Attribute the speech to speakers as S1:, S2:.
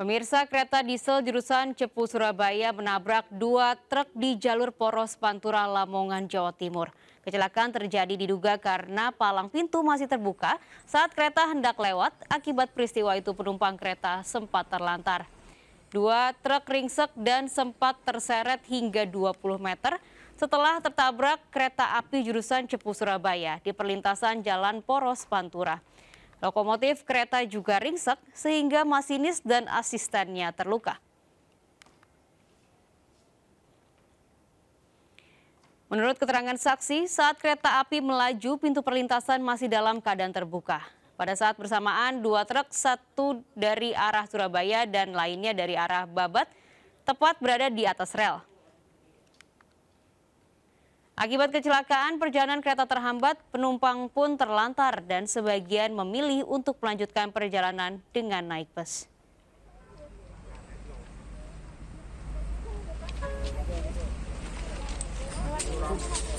S1: Pemirsa kereta diesel jurusan Cepu Surabaya menabrak dua truk di jalur poros Pantura Lamongan Jawa Timur. Kecelakaan terjadi diduga karena palang pintu masih terbuka saat kereta hendak lewat. Akibat peristiwa itu penumpang kereta sempat terlantar. Dua truk ringsek dan sempat terseret hingga 20 meter setelah tertabrak kereta api jurusan Cepu Surabaya di perlintasan Jalan Poros Pantura. Lokomotif kereta juga ringsek sehingga masinis dan asistennya terluka. Menurut keterangan saksi, saat kereta api melaju, pintu perlintasan masih dalam keadaan terbuka. Pada saat bersamaan, dua truk, satu dari arah Surabaya dan lainnya dari arah Babat, tepat berada di atas rel. Akibat kecelakaan, perjalanan kereta terhambat, penumpang pun terlantar dan sebagian memilih untuk melanjutkan perjalanan dengan naik bus. Thank you.